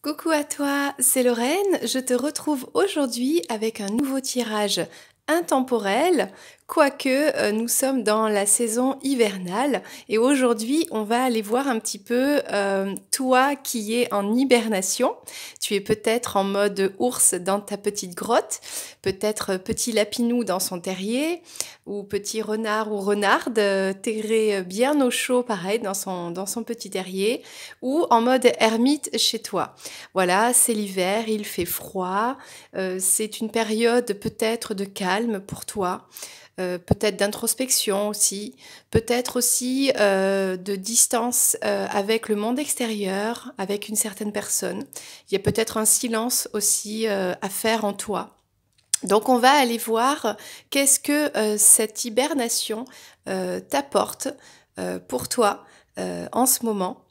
Coucou à toi, c'est Lorraine. Je te retrouve aujourd'hui avec un nouveau tirage intemporel Quoique euh, nous sommes dans la saison hivernale et aujourd'hui on va aller voir un petit peu euh, toi qui es en hibernation. Tu es peut-être en mode ours dans ta petite grotte, peut-être petit lapinou dans son terrier ou petit renard ou renarde euh, terré bien au chaud pareil dans son, dans son petit terrier ou en mode ermite chez toi. Voilà, c'est l'hiver, il fait froid, c'est une période peut-être de calme pour toi. Euh, peut-être d'introspection aussi, peut-être aussi euh, de distance euh, avec le monde extérieur, avec une certaine personne. Il y a peut-être un silence aussi à faire en toi. Donc on va aller voir qu'est-ce que cette hibernation t'apporte pour toi en ce moment.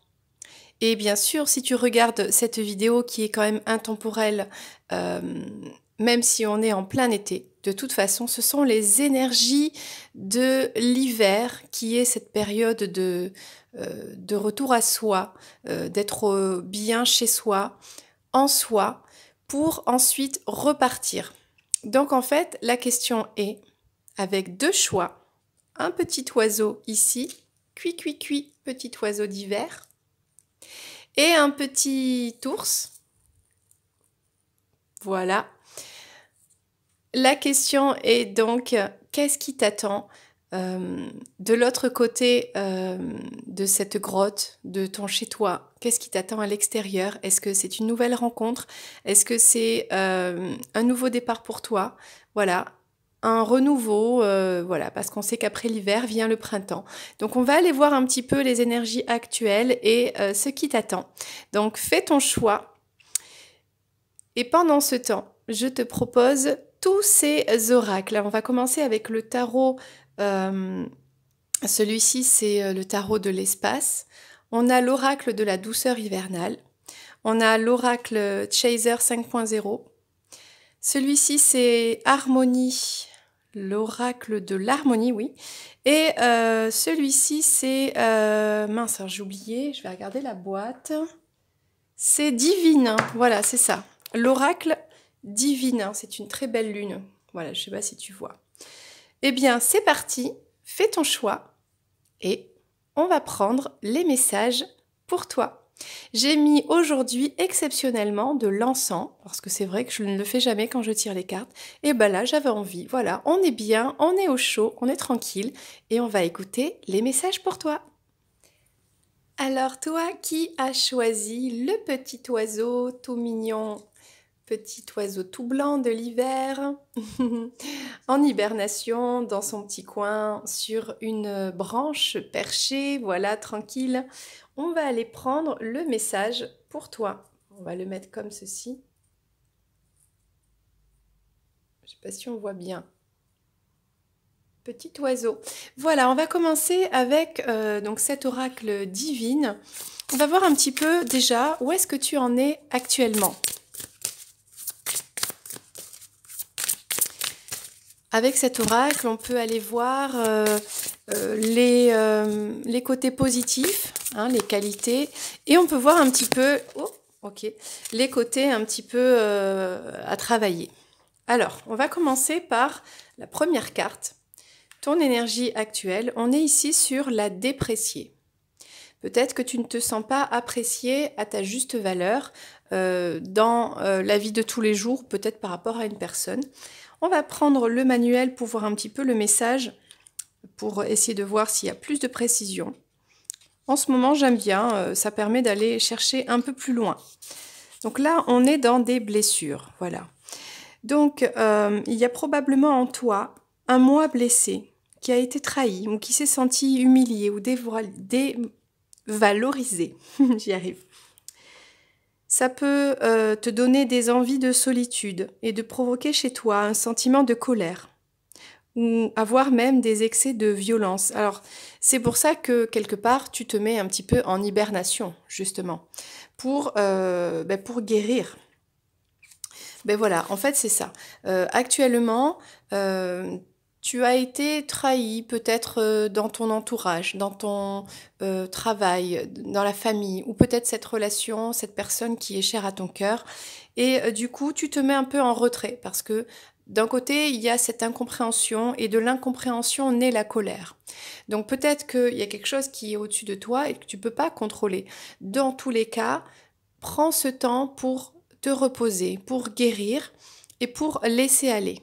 Et bien sûr, si tu regardes cette vidéo qui est quand même intemporelle, même si on est en plein été. De toute façon, ce sont les énergies de l'hiver qui est cette période de, euh, retour à soi, euh, d'être euh, bien chez soi, en soi, pour ensuite repartir. Donc en fait, la question est, avec deux choix, un petit oiseau ici, cuit, cuit, cuit, petit oiseau d'hiver, et un petit ours. Voilà, la question est donc, qu'est-ce qui t'attend euh, de l'autre côté euh, de cette grotte, de ton chez-toi Qu'est-ce qui t'attend à l'extérieur Est-ce que c'est une nouvelle rencontre Est-ce que c'est euh, un nouveau départ pour toi Voilà, un renouveau, voilà, parce qu'on sait qu'après l'hiver vient le printemps. Donc on va aller voir un petit peu les énergies actuelles et ce qui t'attend. Donc fais ton choix. Et pendant ce temps, je te propose tous ces oracles. on va commencer avec le tarot. Euh, celui-ci, c'est euh, le tarot de l'espace. On a l'oracle de la douceur hivernale. On a l'oracle Chaser 5.0. Celui-ci, c'est Harmonie, l'oracle de l'harmonie, oui. Et euh, celui-ci, c'est... mince, j'ai oublié, je vais regarder la boîte. C'est Divine, hein, voilà, c'est ça. L'oracle divine. Hein, c'est une très belle lune. Voilà, je sais pas si tu vois. Eh bien, c'est parti, fais ton choix et on va prendre les messages pour toi. J'ai mis aujourd'hui exceptionnellement de l'encens, parce que c'est vrai que je ne le fais jamais quand je tire les cartes. Et eh ben là, j'avais envie. Voilà, on est bien, on est au chaud, on est tranquille, et on va écouter les messages pour toi. Alors toi, qui as choisi le petit oiseau tout mignon petit oiseau tout blanc de l'hiver, en hibernation dans son petit coin sur une branche perchée, voilà, tranquille. On va aller prendre le message pour toi. On va le mettre comme ceci. Je ne sais pas si on voit bien petit oiseau. Voilà, on va commencer avec euh, donc cet oracle divine. On va voir un petit peu déjà où est-ce que tu en es actuellement. Avec cet oracle, on peut aller voir euh, euh, euh, les, côtés positifs, hein, les qualités, et on peut voir un petit peu oh, les côtés un petit peu à travailler. Alors, on va commencer par la première carte, ton énergie actuelle. On est ici sur la déprécier. Peut-être que tu ne te sens pas apprécié à ta juste valeur dans la vie de tous les jours, peut-être par rapport à une personne. On va prendre le manuel pour voir un petit peu le message, pour essayer de voir s'il y a plus de précision. En ce moment, j'aime bien, euh, ça permet d'aller chercher un peu plus loin. Donc là, on est dans des blessures, voilà. Donc, euh, il y a probablement en toi un moi blessé qui a été trahi ou qui s'est senti humilié ou dévalorisé. J'y arrive. Ça peut euh, te donner des envies de solitude et de provoquer chez toi un sentiment de colère ou avoir même des excès de violence. Alors, c'est pour ça que quelque part, tu te mets un petit peu en hibernation, justement, pour, euh, ben, pour guérir. Ben voilà, en fait, c'est ça. Euh, actuellement, euh, tu as été trahi peut-être euh, dans ton entourage, dans ton euh, travail, dans la famille, ou peut-être cette relation, cette personne qui est chère à ton cœur. Et euh, du coup, tu te mets un peu en retrait parce que d'un côté, il y a cette incompréhension et de l'incompréhension naît la colère. Donc peut-être qu'il y a quelque chose qui est au-dessus de toi et que tu ne peux pas contrôler. Dans tous les cas, prends ce temps pour te reposer, pour guérir et pour laisser aller.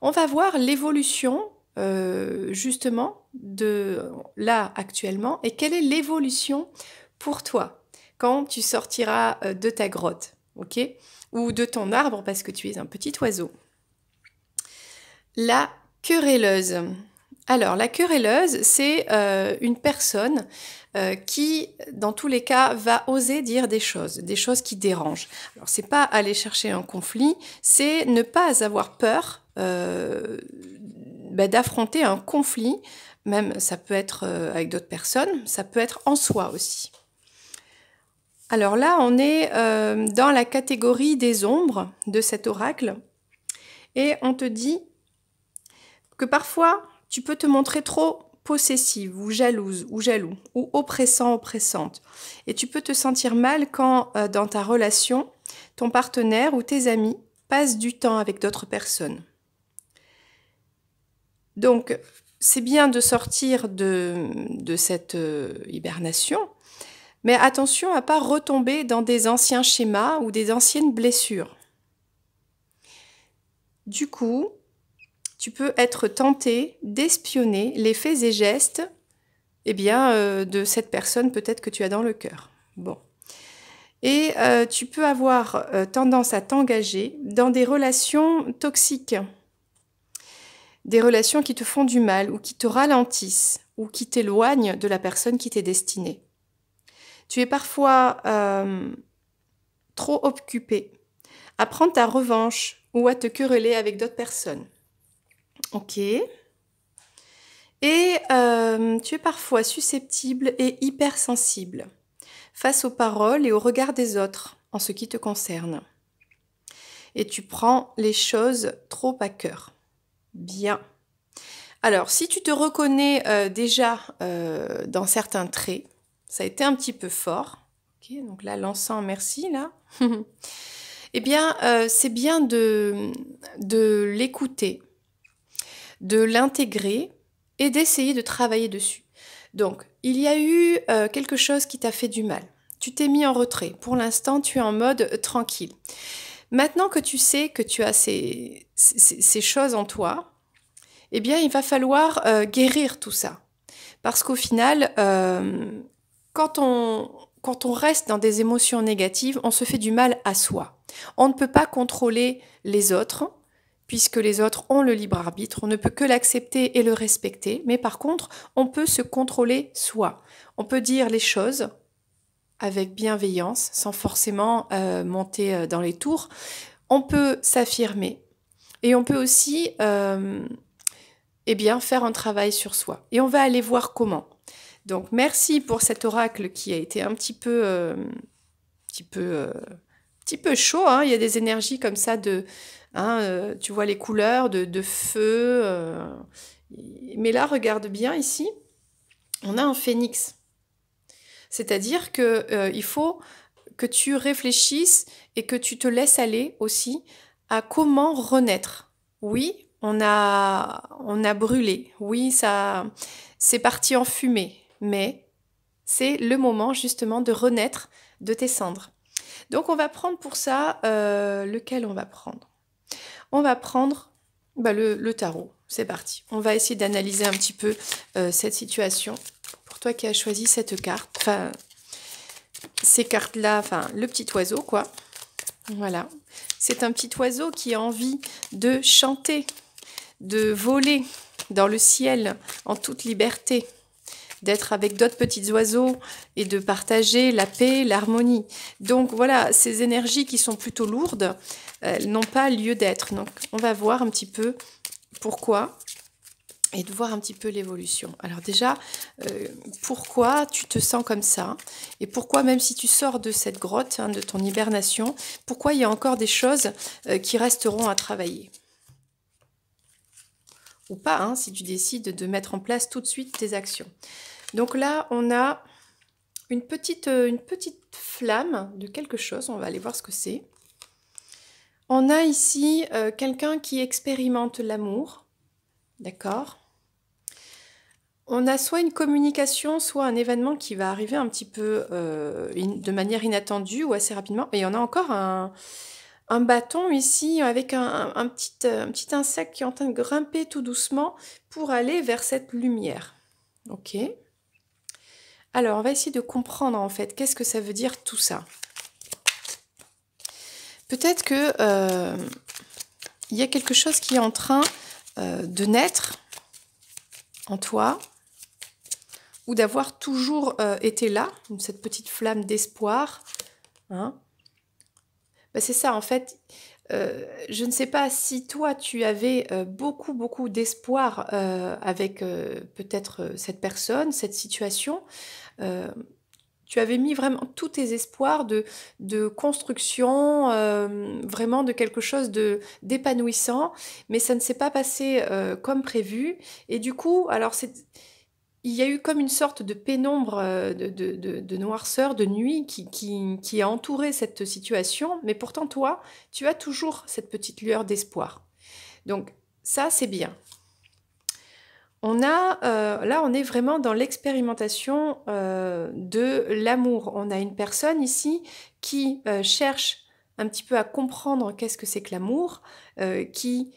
On va voir l'évolution euh, justement de là actuellement et quelle est l'évolution pour toi quand tu sortiras euh, de ta grotte, ok Ou de ton arbre parce que tu es un petit oiseau. La querelleuse. Alors, la querelleuse, c'est euh, une personne qui, dans tous les cas, va oser dire des choses, des choses qui dérangent. Alors, n'est pas aller chercher un conflit, c'est ne pas avoir peur euh, bah, d'affronter un conflit, même ça peut être euh, avec d'autres personnes, ça peut être en soi aussi. Alors là, on est euh, dans la catégorie des ombres de cet oracle, et on te dit que parfois, tu peux te montrer trop possessive ou jalouse ou jaloux ou oppressant oppressante et tu peux te sentir mal quand dans ta relation ton partenaire ou tes amis passent du temps avec d'autres personnes donc, c'est bien de sortir de, cette euh, hibernation, mais attention à ne pas retomber dans des anciens schémas ou des anciennes blessures. Du coup, tu peux être tenté d'espionner les faits et gestes eh bien, euh, de cette personne peut-être que tu as dans le cœur. Bon. Et euh, tu peux avoir tendance à t'engager dans des relations toxiques des relations qui te font du mal ou qui te ralentissent ou qui t'éloignent de la personne qui t'est destinée. Tu es parfois euh, trop occupé à prendre ta revanche ou à te quereller avec d'autres personnes. Ok. Et euh, tu es parfois susceptible et hypersensible face aux paroles et au regard des autres en ce qui te concerne. Et tu prends les choses trop à cœur bien. Alors, si tu te reconnais euh, déjà euh, dans certains traits, ça a été un petit peu fort. donc là, l'encens, merci, là. eh bien, euh, c'est bien de, l'écouter, de l'intégrer et d'essayer de travailler dessus. Donc, il y a eu quelque chose qui t'a fait du mal. Tu t'es mis en retrait. Pour l'instant, tu es en mode tranquille. Maintenant que tu sais que tu as ces, choses en toi, eh bien, il va falloir euh, guérir tout ça. Parce qu'au final, euh, quand on reste dans des émotions négatives, on se fait du mal à soi. On ne peut pas contrôler les autres, puisque les autres ont le libre arbitre, on ne peut que l'accepter et le respecter, mais par contre, on peut se contrôler soi. On peut dire les choses, avec bienveillance, sans forcément euh, monter euh, dans les tours, on peut s'affirmer et on peut aussi euh, eh bien, faire un travail sur soi. Et on va aller voir comment. Donc merci pour cet oracle qui a été un petit peu, petit peu, petit peu chaud. Hein. Il y a des énergies comme ça de, hein, tu vois les couleurs de feu. mais là, regarde bien ici, on a un phénix. C'est-à-dire que euh, il faut que tu réfléchisses et que tu te laisses aller aussi à comment renaître. Oui, on a, on a brûlé. Oui, ça, c'est parti en fumée. Mais c'est le moment justement de renaître de tes cendres. Donc on va prendre pour ça euh, lequel on va prendre. On va prendre bah, le, tarot. C'est parti. On va essayer d'analyser un petit peu euh, cette situation qui a choisi cette carte. Enfin, ces cartes-là, enfin, le petit oiseau, quoi. Voilà. C'est un petit oiseau qui a envie de chanter, de voler dans le ciel en toute liberté, d'être avec d'autres petits oiseaux et de partager la paix, l'harmonie. Donc voilà, ces énergies qui sont plutôt lourdes, euh, elles n'ont pas lieu d'être. Donc on va voir un petit peu pourquoi et de voir un petit peu l'évolution. Alors déjà, euh, pourquoi tu te sens comme ça Et pourquoi, même si tu sors de cette grotte, hein, de ton hibernation, pourquoi il y a encore des choses euh, qui resteront à travailler Ou pas, hein, si tu décides de mettre en place tout de suite tes actions. Donc là, on a une petite, euh, une petite flamme de quelque chose. On va aller voir ce que c'est. On a ici quelqu'un qui expérimente l'amour D'accord on a soit une communication, soit un événement qui va arriver un petit peu euh, de manière inattendue ou assez rapidement. Et on a encore un, bâton ici avec euh, un, petit, insecte qui est en train de grimper tout doucement pour aller vers cette lumière. Ok. Alors, on va essayer de comprendre en fait qu'est-ce que ça veut dire tout ça. Peut-être que euh, il y a quelque chose qui est en train euh, de naître en toi ou d'avoir toujours euh, été là, cette petite flamme d'espoir. Hein. Bah, c'est ça, en fait, euh, je ne sais pas si toi tu avais beaucoup beaucoup d'espoir avec peut-être cette personne, cette situation tu avais mis vraiment tous tes espoirs de, construction, euh, vraiment de quelque chose d'épanouissant, mais ça ne s'est pas passé euh, comme prévu. Et du coup, alors c'est il y a eu comme une sorte de pénombre, euh, de, noirceur, de nuit qui, a entouré cette situation, mais pourtant toi, tu as toujours cette petite lueur d'espoir. Donc ça, c'est bien. On a, euh, là, on est vraiment dans l'expérimentation euh, de l'amour. On a une personne ici qui euh, cherche un petit peu à comprendre qu'est-ce que c'est que l'amour, qui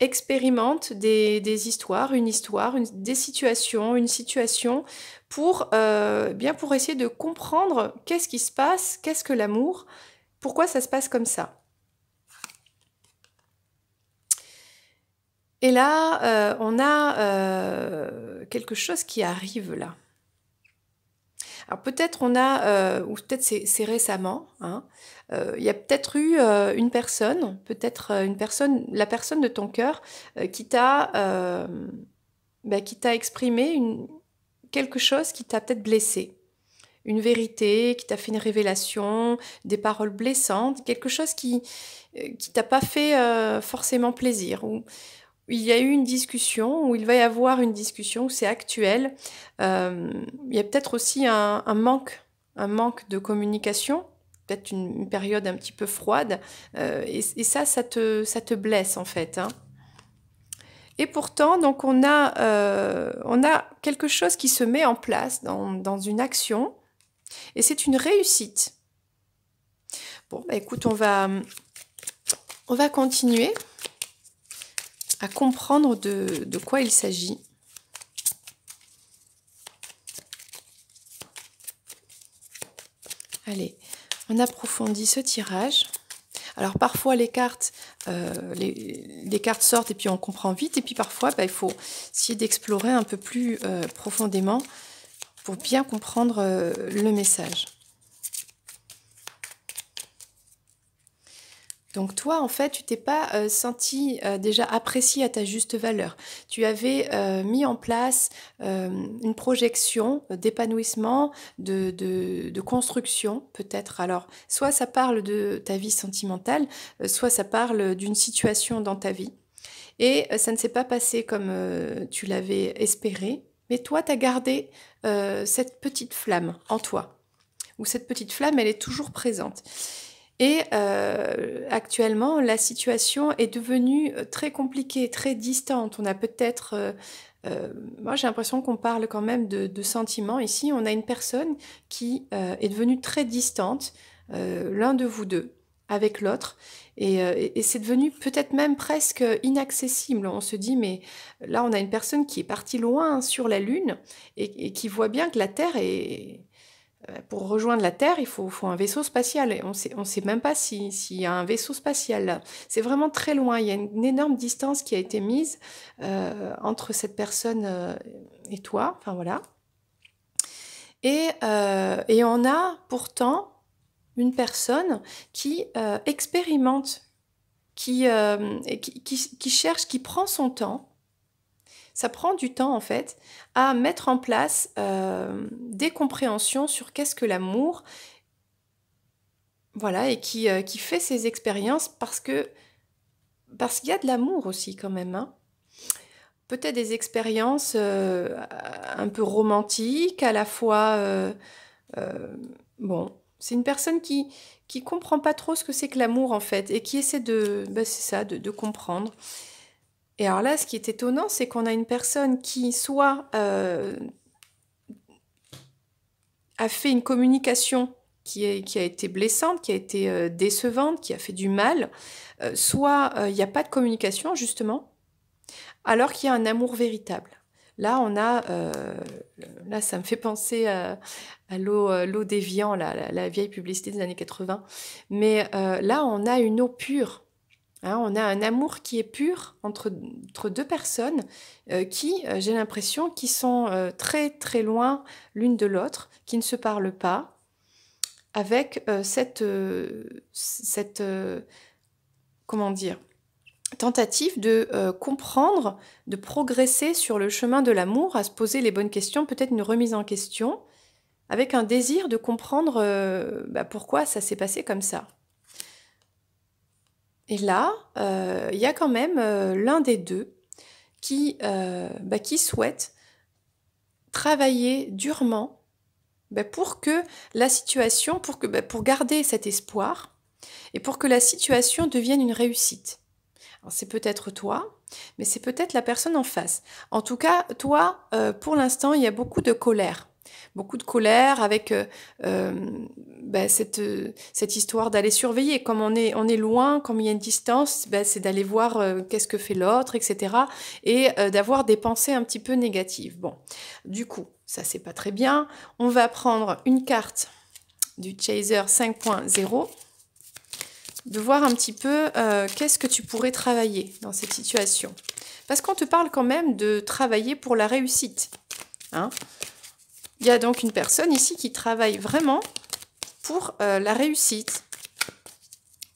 expérimente des, histoires, une histoire, des situations, une situation, pour, bien pour essayer de comprendre qu'est-ce qui se passe, qu'est-ce que l'amour, pourquoi ça se passe comme ça. Et là, euh, on a euh, quelque chose qui arrive là. Alors peut-être on a, euh, ou peut-être c'est récemment, hein, il y a peut-être eu une personne, peut-être une personne, la personne de ton cœur bah, qui t'a exprimé une, quelque chose qui t'a peut-être blessé une vérité, qui t'a fait une révélation, des paroles blessantes, quelque chose qui qui t'a pas fait forcément plaisir ou il y a eu une discussion, ou il va y avoir une discussion, c'est actuel. Euh, il y a peut-être aussi un, manque, un manque de communication, peut-être une, période un petit peu froide, euh, et, ça, ça te, ça te blesse en fait. Hein. Et pourtant, donc on a, euh, on a quelque chose qui se met en place dans, une action, et c'est une réussite. Bon, bah, écoute, on va, on va continuer à comprendre de, quoi il s'agit. Allez, on approfondit ce tirage. Alors parfois les cartes, euh, les, cartes sortent et puis on comprend vite, et puis parfois bah, il faut essayer d'explorer un peu plus euh, profondément pour bien comprendre euh, le message. Donc toi, en fait, tu t'es pas euh, senti euh, déjà apprécié à ta juste valeur. Tu avais euh, mis en place une projection d'épanouissement, de, de, construction peut-être. Alors, soit ça parle de ta vie sentimentale, soit ça parle d'une situation dans ta vie. Et ça ne s'est pas passé comme tu l'avais espéré, mais toi, tu as gardé cette petite flamme en toi. Ou cette petite flamme, elle est toujours présente. Et euh, actuellement, la situation est devenue euh, très compliquée, très distante. On a peut-être... Euh, euh, moi, j'ai l'impression qu'on parle quand même de, de, sentiments. Ici, on a une personne qui euh, est devenue très distante, l'un de vous deux, avec l'autre. Et, et c'est devenu peut-être même presque inaccessible. On se dit, mais là, on a une personne qui est partie loin sur la Lune et qui voit bien que la Terre est euh, pour rejoindre la Terre, il faut, un vaisseau spatial. Et on ne sait même pas s'il y a un vaisseau spatial. C'est vraiment très loin. Il y a une, énorme distance qui a été mise euh, entre cette personne euh, et toi. Enfin voilà. Et, on a pourtant une personne qui expérimente, qui cherche, qui prend son temps ça prend du temps en fait à mettre en place euh, des compréhensions sur qu'est-ce que l'amour, voilà, et qui, euh, fait ses expériences parce que parce qu'il y a de l'amour aussi quand même. Hein. Peut-être des expériences euh, un peu romantiques, à la fois bon, c'est une personne qui qui comprend pas trop ce que c'est que l'amour en fait et qui essaie de, bah, c'est ça, de comprendre. Et alors là, ce qui est étonnant, c'est qu'on a une personne qui soit euh, a fait une communication qui, a été blessante, qui a été euh, décevante, qui a fait du mal, euh, soit il n'y a pas de communication justement, alors qu'il y a un amour véritable. Là, on a, là, ça me fait penser à, l'eau déviant, la, la, vieille publicité des années 80. Mais là, on a une eau pure Hein, on a un amour qui est pur entre, deux personnes euh, qui, euh, j'ai l'impression, qui sont euh, très très loin l'une de l'autre, qui ne se parlent pas, avec cette, cette comment dire, tentative de comprendre, de progresser sur le chemin de l'amour, à se poser les bonnes questions, peut-être une remise en question, avec un désir de comprendre bah, pourquoi ça s'est passé comme ça. Et là, euh, il y a quand même euh, l'un des deux qui, euh, bah, qui souhaite travailler durement bah, pour que la situation, pour, que, bah, pour garder cet espoir et pour que la situation devienne une réussite. C'est peut-être toi, mais c'est peut-être la personne en face. En tout cas, toi, pour l'instant, il y a beaucoup de colère beaucoup de colère avec euh, euh, bah, euh, cette, histoire d'aller surveiller. Comme on est, loin, comme il y a une distance, bah, c'est d'aller voir qu'est-ce que fait l'autre, etc. Et d'avoir des pensées un petit peu négatives. Bon, du coup, ça c'est pas très bien. On va prendre une carte du Chaser 5.0 de voir un petit peu qu'est-ce que tu pourrais travailler dans cette situation. Parce qu'on te parle quand même de travailler pour la réussite. Hein il y a donc une personne ici qui travaille vraiment pour euh, la réussite,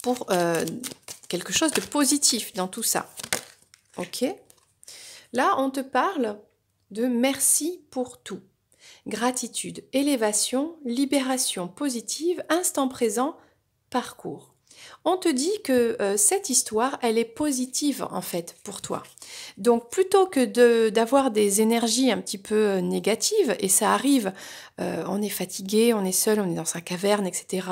pour euh, quelque chose de positif dans tout ça. Ok Là, on te parle de merci pour tout. Gratitude, élévation, libération positive, instant présent, parcours on te dit que euh, cette histoire, elle est positive en fait pour toi. Donc plutôt que d'avoir des énergies un petit peu euh, négatives, et ça arrive, euh, on est fatigué, on est seul, on est dans sa caverne, etc.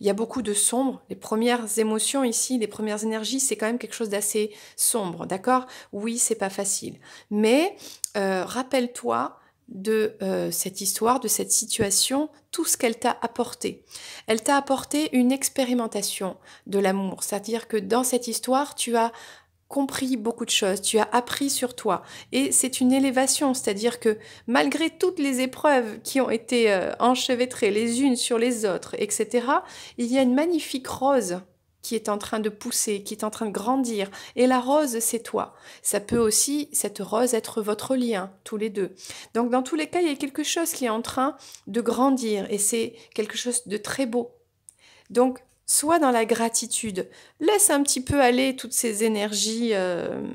Il y a beaucoup de sombre. Les premières émotions ici, les premières énergies, c'est quand même quelque chose d'assez sombre, d'accord Oui, c'est pas facile. Mais rappelle-toi de cette histoire, de cette situation, tout ce qu'elle t'a apporté. Elle t'a apporté une expérimentation de l'amour, c'est-à-dire que dans cette histoire, tu as compris beaucoup de choses, tu as appris sur toi. Et c'est une élévation, c'est-à-dire que malgré toutes les épreuves qui ont été euh, enchevêtrées les unes sur les autres, etc., il y a une magnifique rose qui est en train de pousser, qui est en train de grandir. Et la rose, c'est toi. Ça peut aussi, cette rose, être votre lien, tous les deux. Donc dans tous les cas, il y a quelque chose qui est en train de grandir et c'est quelque chose de très beau. Donc, soit dans la gratitude. Laisse un petit peu aller toutes ces énergies euh, euh,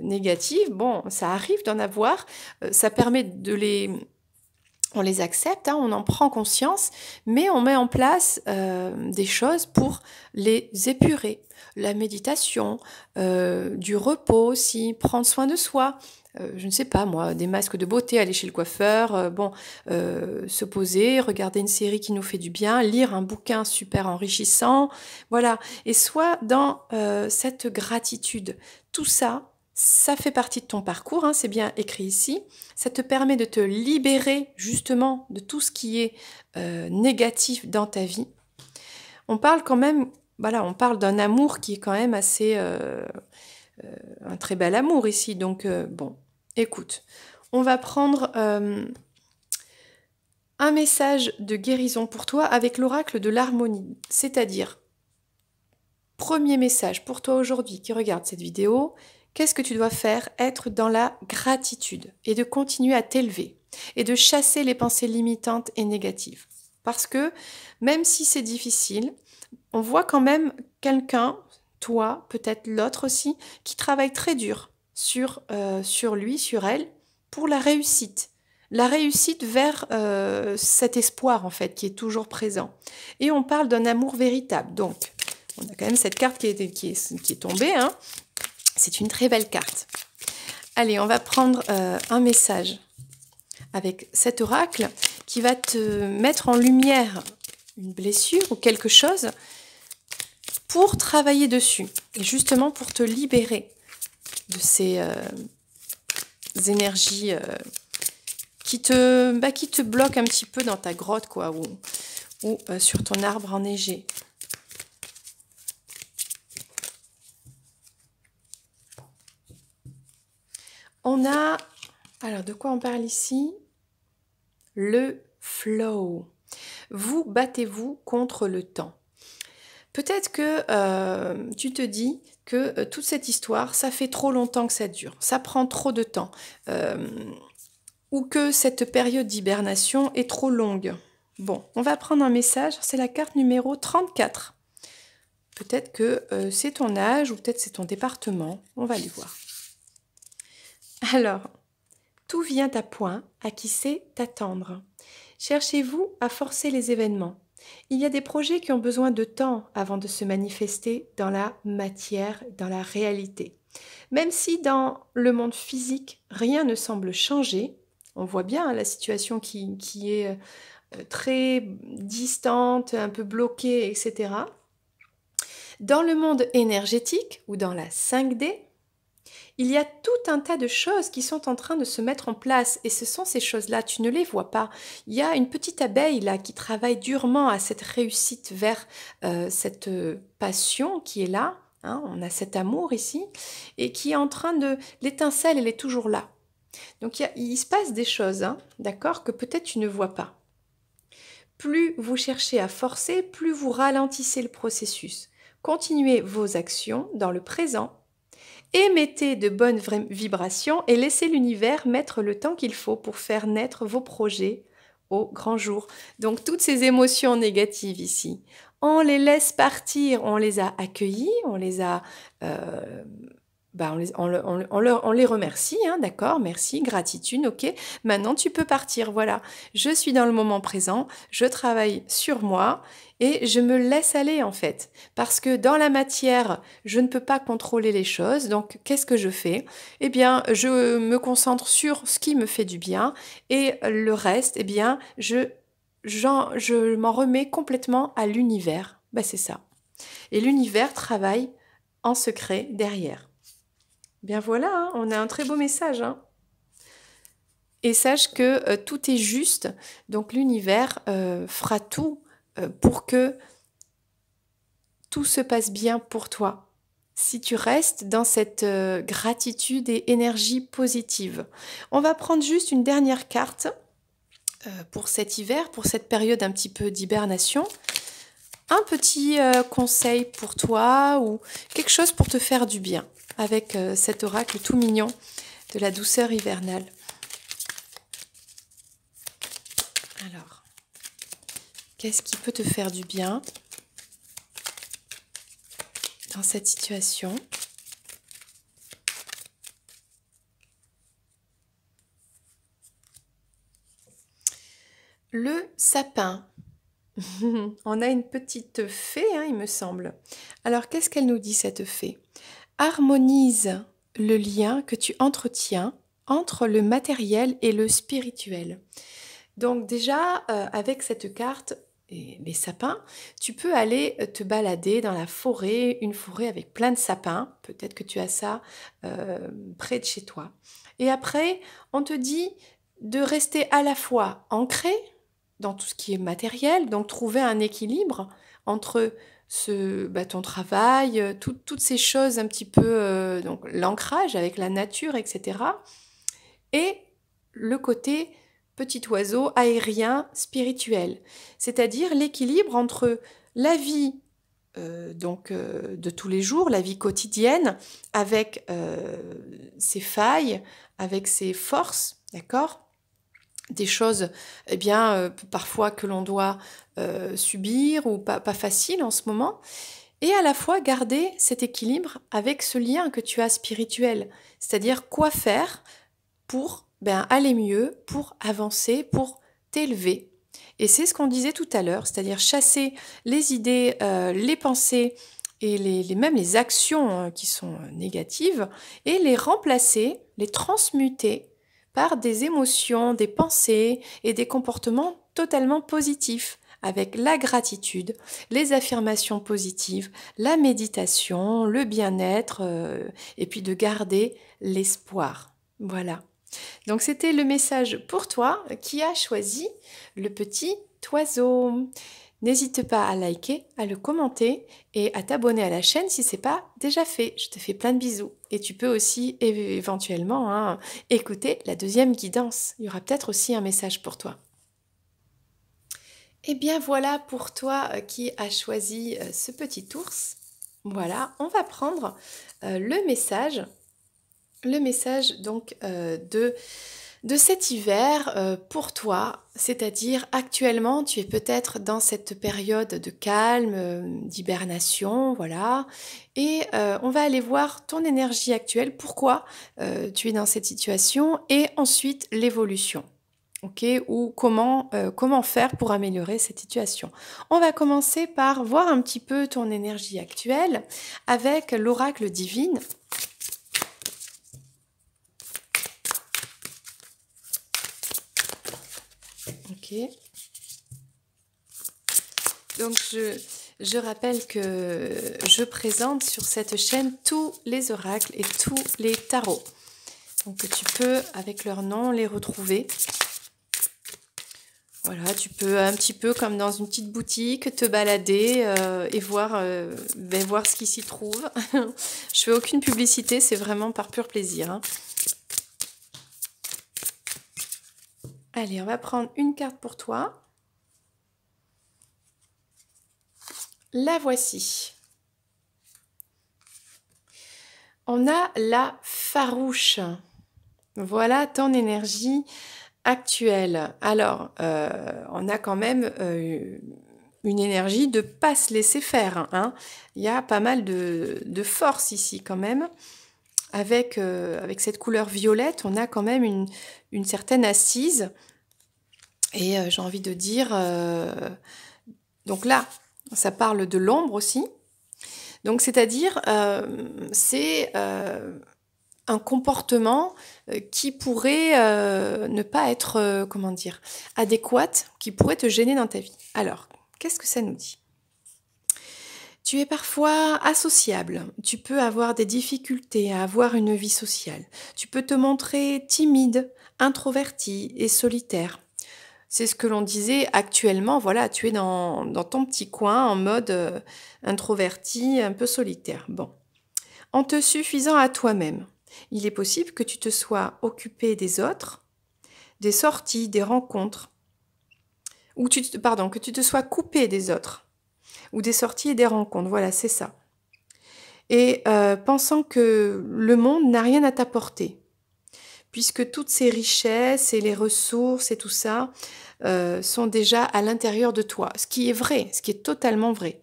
négatives. Bon, ça arrive d'en avoir. Euh, ça permet de les on les accepte, hein, on en prend conscience, mais on met en place euh, des choses pour les épurer. La méditation, euh, du repos aussi, prendre soin de soi. Euh, je ne sais pas moi, des masques de beauté, aller chez le coiffeur, bon, se poser, regarder une série qui nous fait du bien, lire un bouquin super enrichissant, voilà. Et soit dans cette gratitude. Tout ça, ça fait partie de ton parcours, hein, c'est bien écrit ici. Ça te permet de te libérer justement de tout ce qui est euh, négatif dans ta vie. On parle quand même, voilà, on parle d'un amour qui est quand même assez euh, euh, un très bel amour ici. Donc bon, écoute, on va prendre un message de guérison pour toi avec l'oracle de l'harmonie, c'est-à-dire premier message pour toi aujourd'hui qui regarde cette vidéo Qu'est-ce que tu dois faire Être dans la gratitude et de continuer à t'élever et de chasser les pensées limitantes et négatives. Parce que même si c'est difficile, on voit quand même quelqu'un, toi, peut-être l'autre aussi, qui travaille très dur sur, euh, sur lui, sur elle, pour la réussite. La réussite vers euh, cet espoir, en fait, qui est toujours présent. Et on parle d'un amour véritable. Donc, on a quand même cette carte qui qui est, qui est tombée, hein, c'est une très belle carte. Allez, on va prendre euh, un message avec cet oracle qui va te mettre en lumière une blessure ou quelque chose pour travailler dessus et justement pour te libérer de ces euh, énergies euh, qui, te, bah, qui te bloquent un petit peu dans ta grotte quoi ou, sur ton arbre enneigé. On a, alors de quoi on parle ici Le flow. Vous battez-vous contre le temps. Peut-être que euh, tu te dis que euh, toute cette histoire, ça fait trop longtemps que ça dure, ça prend trop de temps, euh, ou que cette période d'hibernation est trop longue. Bon, on va prendre un message, c'est la carte numéro 34. Peut-être que c'est ton âge ou peut-être c'est ton département, on va aller voir. Alors, tout vient à point, à qui sait t'attendre. Cherchez-vous à forcer les événements. Il y a des projets qui ont besoin de temps avant de se manifester dans la matière, dans la réalité. Même si dans le monde physique, rien ne semble changer, on voit bien la situation qui, est euh, très distante, un peu bloquée, etc. Dans le monde énergétique ou dans la 5D, il y a tout un tas de choses qui sont en train de se mettre en place et ce sont ces choses-là, tu ne les vois pas. Il y a une petite abeille là qui travaille durement à cette réussite vers euh, cette euh, passion qui est là. Hein, on a cet amour ici et qui est en train de... L'étincelle, elle est toujours là. Donc il, se passe des choses, hein, d'accord, que peut-être tu ne vois pas. Plus vous cherchez à forcer, plus vous ralentissez le processus. Continuez vos actions dans le présent Émettez de bonnes vibrations et laissez l'univers mettre le temps qu'il faut pour faire naître vos projets au grand jour. Donc toutes ces émotions négatives ici, on les laisse partir, on les a accueillies, on les a... Euh, bah, on, les, on les remercie, hein, d'accord, merci, gratitude, ok, maintenant tu peux partir, voilà. Je suis dans le moment présent, je travaille sur moi et je me laisse aller en fait. Parce que dans la matière, je ne peux pas contrôler les choses. Donc qu'est-ce que je fais Eh bien, je me concentre sur ce qui me fait du bien et le reste, eh bien, je, je m'en remets complètement à l'univers. Bah, c'est ça. Et l'univers travaille en secret derrière. Bien voilà, hein, on a un très beau message. Hein. Et sache que euh, tout est juste, donc l'univers euh, fera tout euh, pour que tout se passe bien pour toi. Si tu restes dans cette euh, gratitude et énergie positive. On va prendre juste une dernière carte euh, pour cet hiver, pour cette période un petit peu d'hibernation. Un petit conseil pour toi ou quelque chose pour te faire du bien avec cet oracle tout mignon de la douceur hivernale. Alors, Qu'est-ce qui peut te faire du bien dans cette situation Le sapin. On a une petite fée, hein, il me semble. Alors, qu'est-ce qu'elle nous dit, cette fée Harmonise le lien que tu entretiens entre le matériel et le spirituel. Donc déjà, euh, avec cette carte, les sapins, tu peux aller euh, te balader dans la forêt, une forêt avec plein de sapins, peut-être que tu as ça euh, près de chez toi. Et après, on te dit de rester à la fois ancré dans tout ce qui est matériel, donc trouver un équilibre entre ce, bah, ton travail, euh, toutes ces choses un petit peu, donc l'ancrage avec la nature, etc. Et le côté petit oiseau aérien spirituel, c'est-à-dire l'équilibre entre la vie euh, donc euh, de tous les jours, la vie quotidienne, avec euh, ses failles, avec ses forces, d'accord des choses eh bien parfois que l'on doit subir ou pas, pas facile en ce moment et à la fois garder cet équilibre avec ce lien que tu as spirituel c'est-à-dire quoi faire pour ben, aller mieux, pour avancer, pour t'élever. Et c'est ce qu'on disait tout à l'heure, c'est-à-dire chasser les idées, euh, les pensées et les, même les actions euh, qui sont euh, négatives et les remplacer, les transmuter par des émotions, des pensées et des comportements totalement positifs avec la gratitude, les affirmations positives, la méditation, le bien-être et puis de garder l'espoir. Voilà. Donc c'était le message pour toi qui a choisi le petit oiseau. N'hésite pas à liker, à le commenter et à t'abonner à la chaîne si ce n'est pas déjà fait. Je te fais plein de bisous. Et tu peux aussi éventuellement hein, écouter la deuxième guidance. Il y aura peut-être aussi un message pour toi. Et eh bien voilà pour toi euh, qui as choisi euh, ce petit ours. Voilà, on va prendre euh, le message le message donc euh, de, de, cet hiver euh, pour toi, c'est-à-dire actuellement tu es peut-être dans cette période de calme, euh, d'hibernation, voilà, et on va aller voir ton énergie actuelle, pourquoi tu es dans cette situation, et ensuite l'évolution. Ok, ou comment, comment faire pour améliorer cette situation. On va commencer par voir un petit peu ton énergie actuelle avec l'oracle divine Donc je, je rappelle que je présente sur cette chaîne tous les oracles et tous les tarots. Donc tu peux, avec leur nom, les retrouver. Voilà, tu peux un petit peu comme dans une petite boutique te balader euh, et voir, euh, ben, voir ce qui s'y trouve. je fais aucune publicité, c'est vraiment par pur plaisir. Hein. Allez, on va prendre une carte pour toi. La voici. On a la farouche. Voilà ton énergie actuelle. Alors, euh, on a quand même euh, une énergie de ne pas se laisser faire. Hein. Il y a pas mal de force ici quand même avec, euh, avec cette couleur violette, on a quand même une, certaine assise. Et euh, j'ai envie de dire, euh, donc là, ça parle de l'ombre aussi. Donc c'est-à-dire, c'est un comportement qui pourrait ne pas être, comment dire, adéquat, qui pourrait te gêner dans ta vie. Alors, qu'est-ce que ça nous dit tu es parfois associable, tu peux avoir des difficultés à avoir une vie sociale, tu peux te montrer timide, introverti et solitaire. C'est ce que l'on disait actuellement, voilà, tu es dans, ton petit coin en mode euh, introverti, un peu solitaire. Bon. En te suffisant à toi-même, il est possible que tu te sois occupé des autres, des sorties, des rencontres, ou tu, pardon, que tu te sois coupé des autres ou des sorties et des rencontres. Voilà, c'est ça. Et euh, pensant que le monde n'a rien à t'apporter, puisque toutes ces richesses et les ressources et tout ça euh, sont déjà à l'intérieur de toi, ce qui est vrai, ce qui est totalement vrai.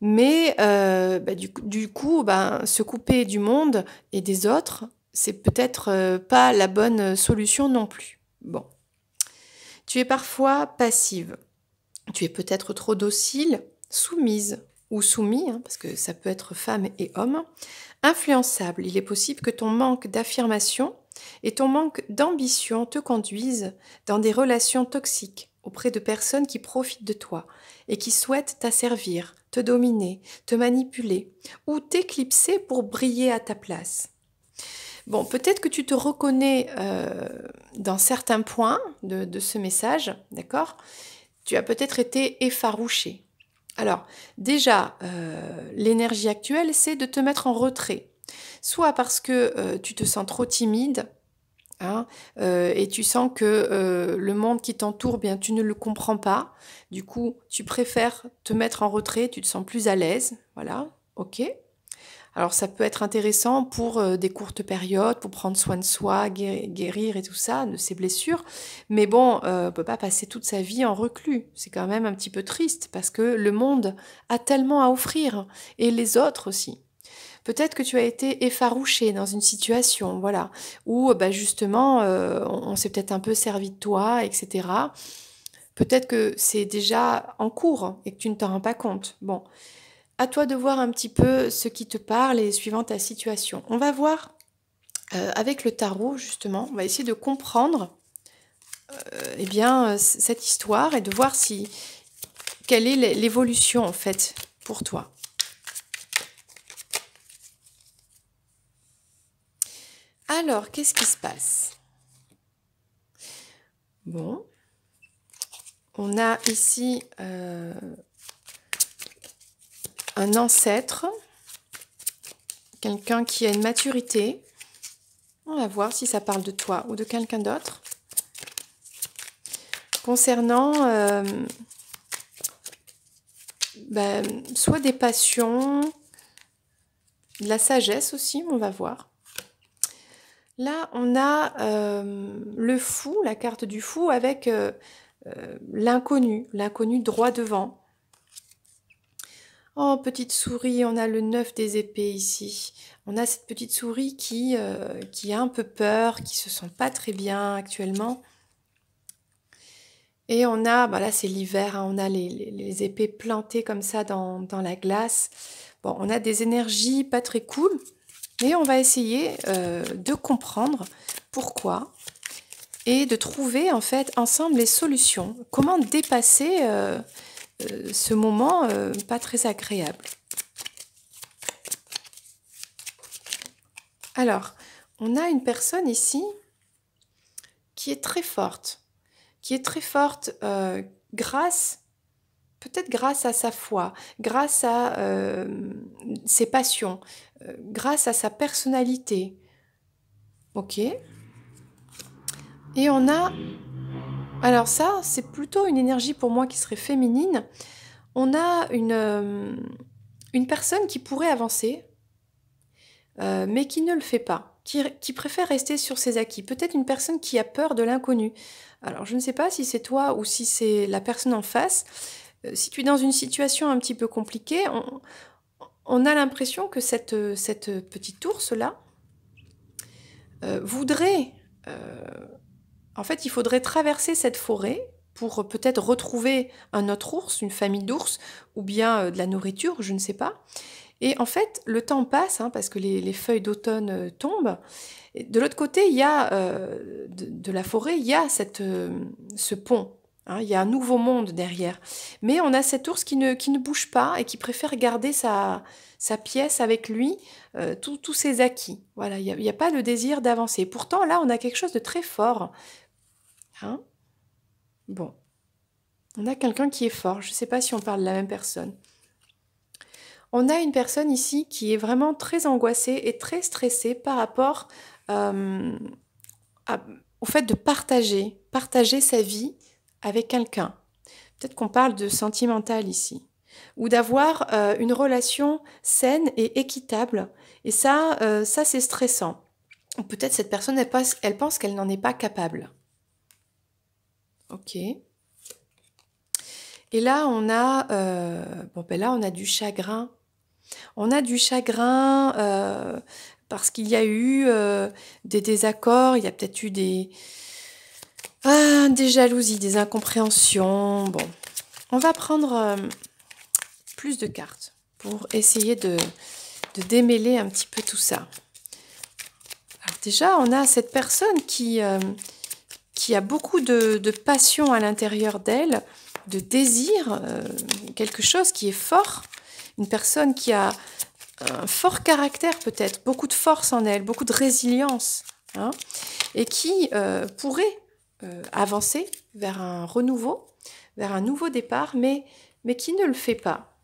Mais euh, bah, du, coup, ben, se couper du monde et des autres, c'est peut-être pas la bonne solution non plus. Bon. Tu es parfois passive. Tu es peut-être trop docile soumise ou soumis, hein, parce que ça peut être femme et homme, influençable. Il est possible que ton manque d'affirmation et ton manque d'ambition te conduisent dans des relations toxiques auprès de personnes qui profitent de toi et qui souhaitent t'asservir, te dominer, te manipuler ou t'éclipser pour briller à ta place. Bon, peut-être que tu te reconnais euh, dans certains points de, de ce message, d'accord Tu as peut-être été effarouché, alors, déjà, euh, l'énergie actuelle, c'est de te mettre en retrait. Soit parce que euh, tu te sens trop timide, hein, euh, et tu sens que le monde qui t'entoure, eh bien tu ne le comprends pas. Du coup, tu préfères te mettre en retrait, tu te sens plus à l'aise, voilà, ok. Alors ça peut être intéressant pour euh, des courtes périodes, pour prendre soin de soi, guérir, et tout ça, de ses blessures. Mais bon, euh, on peut pas passer toute sa vie en reclus. C'est quand même un petit peu triste parce que le monde a tellement à offrir et les autres aussi. Peut-être que tu as été effarouché dans une situation, voilà, où bah, justement euh, on, on s'est peut-être un peu servi de toi, etc. Peut-être que c'est déjà en cours et que tu ne t'en rends pas compte. Bon, à toi de voir un petit peu ce qui te parle et suivant ta situation. On va voir euh, avec le tarot, justement, on va essayer de comprendre euh, eh bien, euh, cette histoire et de voir si quelle est l'évolution en fait pour toi. Alors, qu'est-ce qui se passe Bon, on a ici euh, un ancêtre, quelqu'un qui a une maturité. On va voir si ça parle de toi ou de quelqu'un d'autre. Concernant euh, ben, soit des passions, de la sagesse aussi, on va voir. Là, on a euh, le fou, la carte du fou, avec euh, l'inconnu, l'inconnu droit devant. Oh, petite souris, on a le 9 des épées ici. On a cette petite souris qui, euh, qui a un peu peur, qui se sent pas très bien actuellement. Et on a, voilà bah c'est l'hiver, hein, on a les, épées plantées comme ça dans, la glace. Bon, on a des énergies pas très cool, mais on va essayer euh, de comprendre pourquoi et de trouver en fait ensemble les solutions. Comment dépasser euh, euh, ce moment euh, pas très agréable. Alors, on a une personne ici qui est très forte, qui est très forte euh, grâce, peut-être grâce à sa foi, grâce à ses passions, grâce à sa personnalité. Ok Et on a alors ça, c'est plutôt une énergie pour moi qui serait féminine. On a une, euh, une personne qui pourrait avancer, euh, mais qui ne le fait pas, qui, qui préfère rester sur ses acquis. Peut-être une personne qui a peur de l'inconnu. Alors je ne sais pas si c'est toi ou si c'est la personne en face. Euh, si tu es dans une situation un petit peu compliquée, on, a l'impression que cette, cette petite ours-là voudrait en fait, il faudrait traverser cette forêt pour euh, peut-être retrouver un autre ours, une famille d'ours, ou bien euh, de la nourriture, je ne sais pas. Et en fait, le temps passe, hein, parce que les, feuilles d'automne euh, tombent. de l'autre côté, il y a, de, la forêt, il y a cette, ce pont. Hein, il y a un nouveau monde derrière. Mais on a cet ours qui ne, qui ne bouge pas et qui préfère garder sa, sa pièce avec lui, tous ses acquis. Voilà, il n'y a, pas le désir d'avancer. Pourtant, là, on a quelque chose de très fort Hein bon. On a quelqu'un qui est fort. Je ne sais pas si on parle de la même personne. On a une personne ici qui est vraiment très angoissée et très stressée par rapport euh, au fait de partager, partager sa vie avec quelqu'un. Peut-être qu'on parle de sentimental ici ou d'avoir euh, une relation saine et équitable. Et ça, euh, ça c'est stressant. Peut-être cette personne, elle pense qu'elle n'en est pas capable. Ok. Et là, on a, euh, ben on a du chagrin. On a du chagrin euh, parce qu'il y a eu euh, des désaccords, il y a peut-être eu des, ah, des jalousies, des incompréhensions. Bon, on va prendre plus de cartes pour essayer de, de, démêler un petit peu tout ça. Alors déjà, on a cette personne qui, qui a beaucoup de, passion à l'intérieur d'elle, de désir, euh, quelque chose qui est fort, une personne qui a un fort caractère peut-être, beaucoup de force en elle, beaucoup de résilience, hein, et qui euh, pourrait euh, avancer vers un renouveau, vers un nouveau départ, mais, qui ne le fait pas.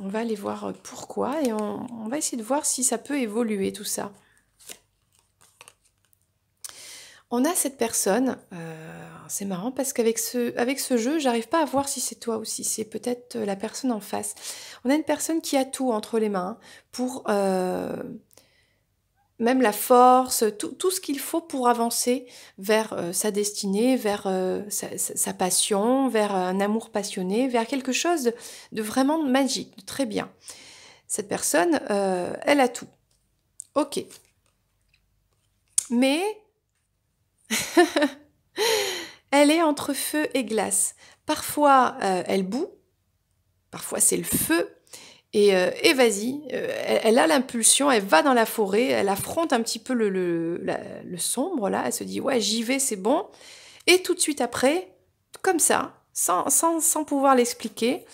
On va aller voir pourquoi et on va essayer de voir si ça peut évoluer tout ça. On a cette personne, euh, c'est marrant parce qu'avec ce, avec ce jeu, j'arrive pas à voir si c'est toi ou si c'est peut-être euh, la personne en face. On a une personne qui a tout entre les mains pour euh, même la force, tout, ce qu'il faut pour avancer vers sa destinée, vers sa, passion, vers un amour passionné, vers quelque chose de vraiment magique, de très bien. Cette personne, elle a tout. Ok. Mais elle est entre feu et glace. Parfois, euh, elle bout, parfois c'est le feu. Et, euh, vas-y, euh, elle, a l'impulsion, elle va dans la forêt, elle affronte un petit peu le, sombre, là, elle se dit, ouais, j'y vais, c'est bon. Et tout de suite après, comme ça, sans pouvoir l'expliquer,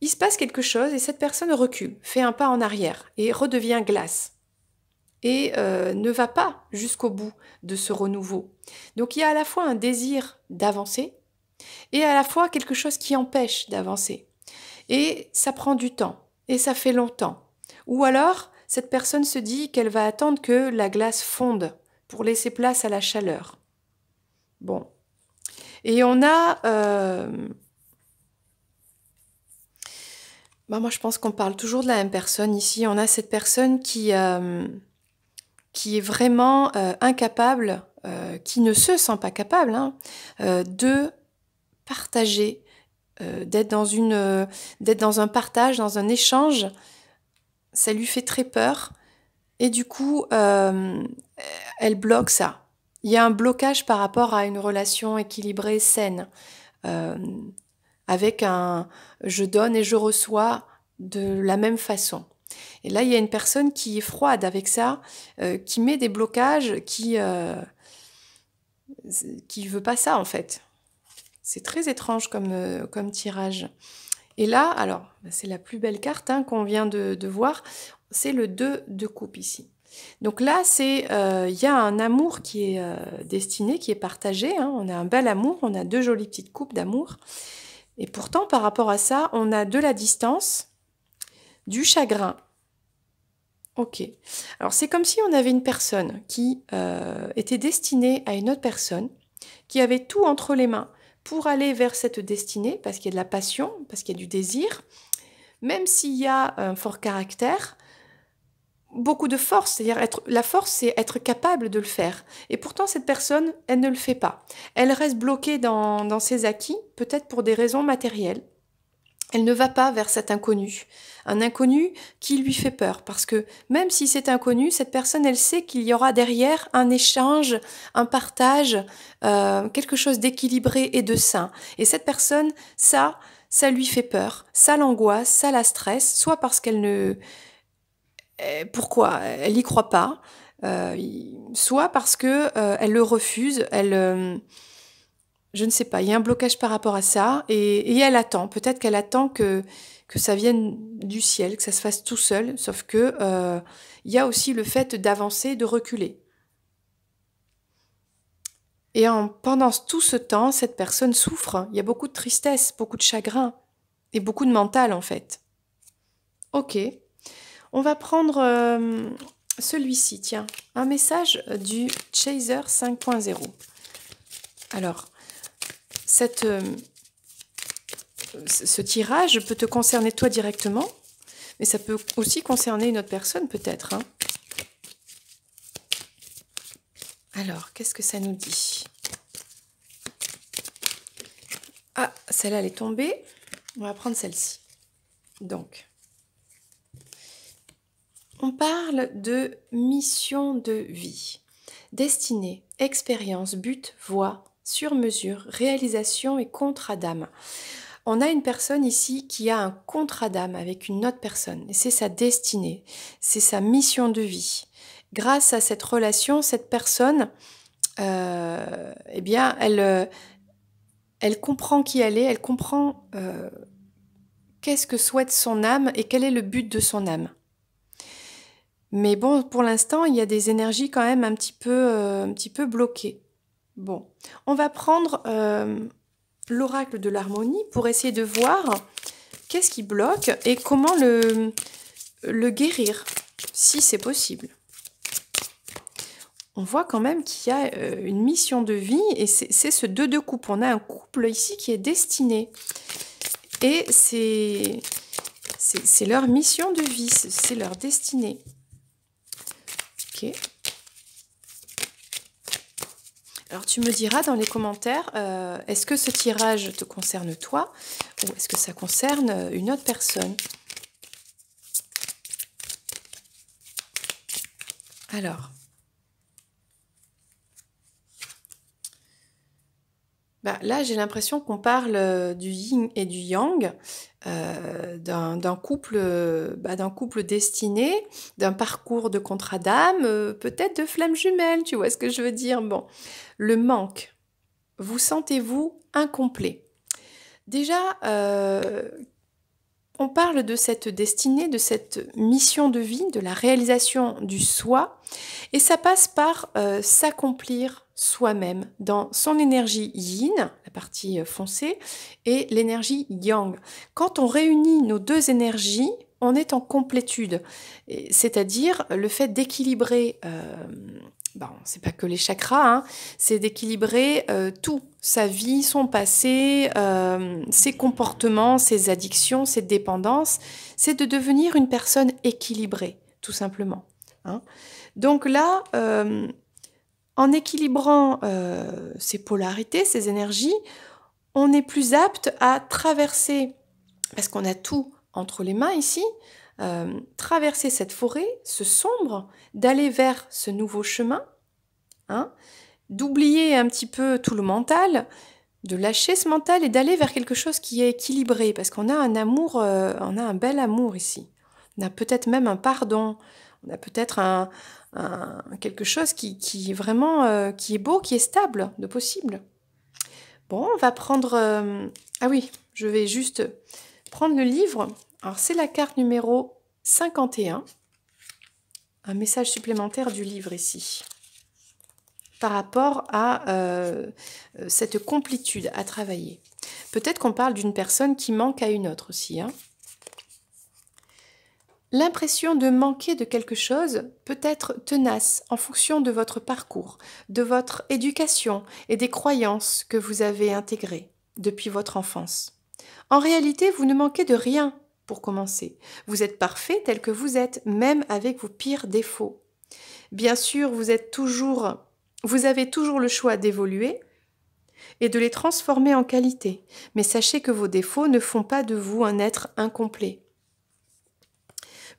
il se passe quelque chose et cette personne recule, fait un pas en arrière et redevient glace et euh, ne va pas jusqu'au bout de ce renouveau. Donc il y a à la fois un désir d'avancer et à la fois quelque chose qui empêche d'avancer. Et ça prend du temps et ça fait longtemps. Ou alors, cette personne se dit qu'elle va attendre que la glace fonde pour laisser place à la chaleur. Bon. Et on a... Euh, bah, moi, je pense qu'on parle toujours de la même personne ici. On a cette personne qui... Euh, qui est vraiment euh, incapable, euh, qui ne se sent pas capable hein, euh, de partager, d'être dans, une, d'être dans un partage, dans un échange, ça lui fait très peur. Et du coup, elle bloque ça. Il y a un blocage par rapport à une relation équilibrée, saine, avec un je donne et je reçois de la même façon. Et là, il y a une personne qui est froide avec ça, euh, qui met des blocages, qui ne euh, veut pas ça en fait. C'est très étrange comme, euh, comme tirage. Et là, alors, bah, c'est la plus belle carte hein, qu'on vient de, voir, c'est le 2 de coupe ici. Donc là, c'est il y a un amour qui est destiné, qui est partagé. Hein. on a un bel amour, on a deux jolies petites coupes d'amour. Et pourtant, par rapport à ça, on a de la distance, du chagrin, Ok. Alors c'est comme si on avait une personne qui euh, était destinée à une autre personne, qui avait tout entre les mains pour aller vers cette destinée, parce qu'il y a de la passion, parce qu'il y a du désir, même s'il y a un fort caractère, beaucoup de force, c'est-à-dire être, la force, c'est être capable de le faire. Et pourtant, cette personne, elle ne le fait pas. Elle reste bloquée dans ses acquis, peut-être pour des raisons matérielles, elle ne va pas vers cet inconnu, un inconnu qui lui fait peur, parce que même si c'est inconnu, cette personne, elle sait qu'il y aura derrière un échange, un partage, euh, quelque chose d'équilibré et de sain. Et cette personne, ça, ça lui fait peur, ça l'angoisse, ça la stresse, soit parce qu'elle ne... Euh, pourquoi Elle n'y croit pas, euh, soit parce que elle le refuse, elle je ne sais pas, il y a un blocage par rapport à ça, et, elle attend, peut-être qu'elle attend que, que ça vienne du ciel, que ça se fasse tout seul, sauf que euh, il y a aussi le fait d'avancer, de reculer. Et en, pendant tout ce temps, cette personne souffre, il y a beaucoup de tristesse, beaucoup de chagrin, et beaucoup de mental en fait. Ok, on va prendre euh, celui-ci, tiens, un message du Chaser 5.0. Alors, euh, ce tirage peut te concerner toi directement, mais ça peut aussi concerner une autre personne peut-être. Hein. Alors, qu'est-ce que ça nous dit Ah, celle-là, elle est tombée. On va prendre celle-ci. Donc, on parle de mission de vie, destinée, expérience, but, voie, sur mesure, réalisation et contrat d'âme. On a une personne ici qui a un contrat d'âme avec une autre personne, et c'est sa destinée, c'est sa mission de vie. Grâce à cette relation, cette personne, euh, eh bien, elle, euh, elle comprend qui elle est, elle comprend euh, qu'est-ce que souhaite son âme et quel est le but de son âme. Mais bon, pour l'instant, il y a des énergies quand même un petit peu, un petit peu bloquées. Bon, on va prendre euh, l'oracle de l'harmonie pour essayer de voir qu'est-ce qui bloque et comment le, guérir, si c'est possible. On voit quand même qu'il y a euh, une mission de vie et c'est ce deux de coupe. On a un couple ici qui est destiné. Et c'est leur mission de vie, c'est leur destinée. Alors tu me diras dans les commentaires, euh, est-ce que ce tirage te concerne toi ou est-ce que ça concerne euh, une autre personne Alors, Bah, là, j'ai l'impression qu'on parle euh, du yin et du yang, euh, d'un couple, euh, bah, d'un couple destiné, d'un parcours de contrat d'âme, peut-être de flammes jumelles, tu vois ce que je veux dire Bon, le manque. Vous sentez-vous incomplet Déjà, on parle de cette destinée, de cette mission de vie, de la réalisation du soi, et ça passe par s'accomplir soi-même dans son énergie yin, la partie euh, foncée, et l'énergie yang. Quand on réunit nos deux énergies, on est en complétude, c'est-à-dire le fait d'équilibrer, euh, bon, c'est pas que les chakras, hein, c'est d'équilibrer euh, tout, sa vie, son passé, ses comportements, ses addictions, ses dépendances, c'est de devenir une personne équilibrée, tout simplement. Hein. Donc là, en équilibrant euh, ces polarités, ces énergies, on est plus apte à traverser, parce qu'on a tout entre les mains ici, euh, traverser cette forêt, ce sombre, d'aller vers ce nouveau chemin, hein, d'oublier un petit peu tout le mental, de lâcher ce mental et d'aller vers quelque chose qui est équilibré, parce qu'on a un amour, euh, on a un bel amour ici. On a peut-être même un pardon, on a peut-être un, quelque chose qui, est vraiment euh, qui est beau, qui est stable, de possible. Bon, on va prendre... Euh, ah oui, je vais juste prendre le livre. Alors, c'est la carte numéro 51. Un message supplémentaire du livre ici par rapport à euh, cette complétude à travailler. Peut-être qu'on parle d'une personne qui manque à une autre aussi. Hein. L'impression de manquer de quelque chose peut être tenace en fonction de votre parcours, de votre éducation et des croyances que vous avez intégrées depuis votre enfance. En réalité, vous ne manquez de rien pour commencer. Vous êtes parfait tel que vous êtes, même avec vos pires défauts. Bien sûr, vous êtes toujours vous avez toujours le choix d'évoluer et de les transformer en qualités, mais sachez que vos défauts ne font pas de vous un être incomplet.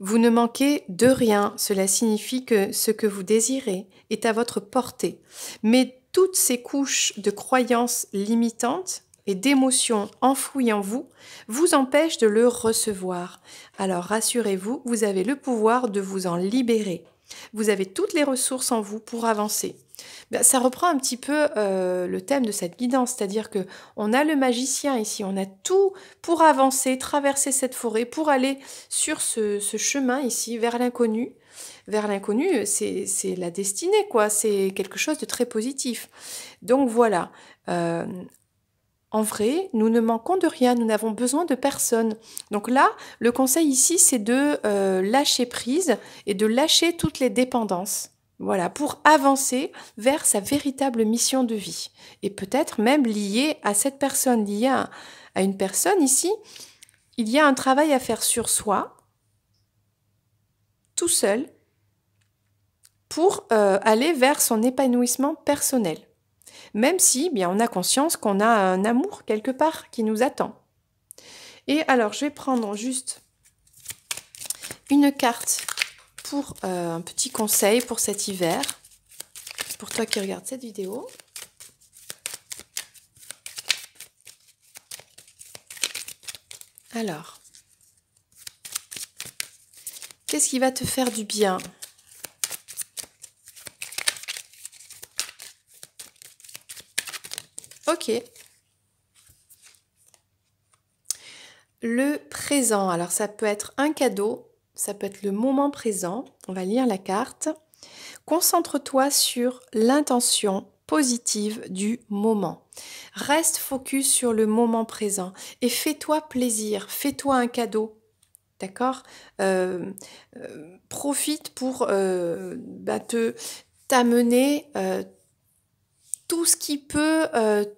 Vous ne manquez de rien, cela signifie que ce que vous désirez est à votre portée. Mais toutes ces couches de croyances limitantes et d'émotions enfouies en vous vous empêchent de le recevoir. Alors rassurez-vous, vous avez le pouvoir de vous en libérer. Vous avez toutes les ressources en vous pour avancer. Bah, ça reprend un petit peu euh, le thème de cette guidance, c'est-à-dire que on a le magicien ici, on a tout pour avancer, traverser cette forêt, pour aller sur ce, chemin ici vers l'inconnu. Vers l'inconnu, c'est la destinée, quoi. C'est quelque chose de très positif. Donc voilà. Euh, en vrai, nous ne manquons de rien, nous n'avons besoin de personne. Donc là, le conseil ici, c'est de euh, lâcher prise et de lâcher toutes les dépendances. Voilà, pour avancer vers sa véritable mission de vie. Et peut-être même lié à cette personne, liée à, une personne ici, il y a un travail à faire sur soi, tout seul, pour euh, aller vers son épanouissement personnel. Même si bien, on a conscience qu'on a un amour quelque part qui nous attend. Et alors, je vais prendre juste une carte pour euh, un petit conseil pour cet hiver, pour toi qui regardes cette vidéo. Alors, qu'est-ce qui va te faire du bien Ok. Le présent, alors ça peut être un cadeau ça peut être le moment présent, on va lire la carte. Concentre-toi sur l'intention positive du moment. Reste focus sur le moment présent et fais-toi plaisir, fais-toi un cadeau. D'accord euh, euh, Profite pour euh, bah, t'amener tout ce qui peut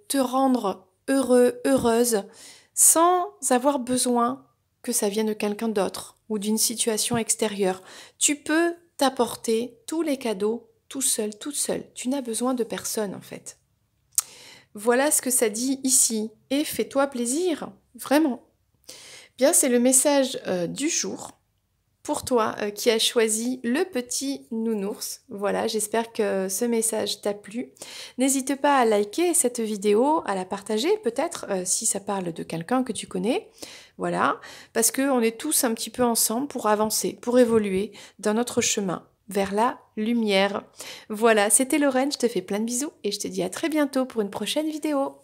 te rendre heureux, heureuse, sans avoir besoin que ça vienne de quelqu'un d'autre ou d'une situation extérieure. Tu peux t'apporter tous les cadeaux tout seul, toute seule. Tu n'as besoin de personne en fait. Voilà ce que ça dit ici. Et fais-toi plaisir, vraiment. Bien, c'est le message euh, du jour pour toi euh, qui as choisi le petit nounours. Voilà, j'espère que ce message t'a plu. N'hésite pas à liker cette vidéo, à la partager peut-être euh, si ça parle de quelqu'un que tu connais. Voilà, parce qu'on est tous un petit peu ensemble pour avancer, pour évoluer dans notre chemin vers la lumière. Voilà, c'était Lorraine, je te fais plein de bisous et je te dis à très bientôt pour une prochaine vidéo.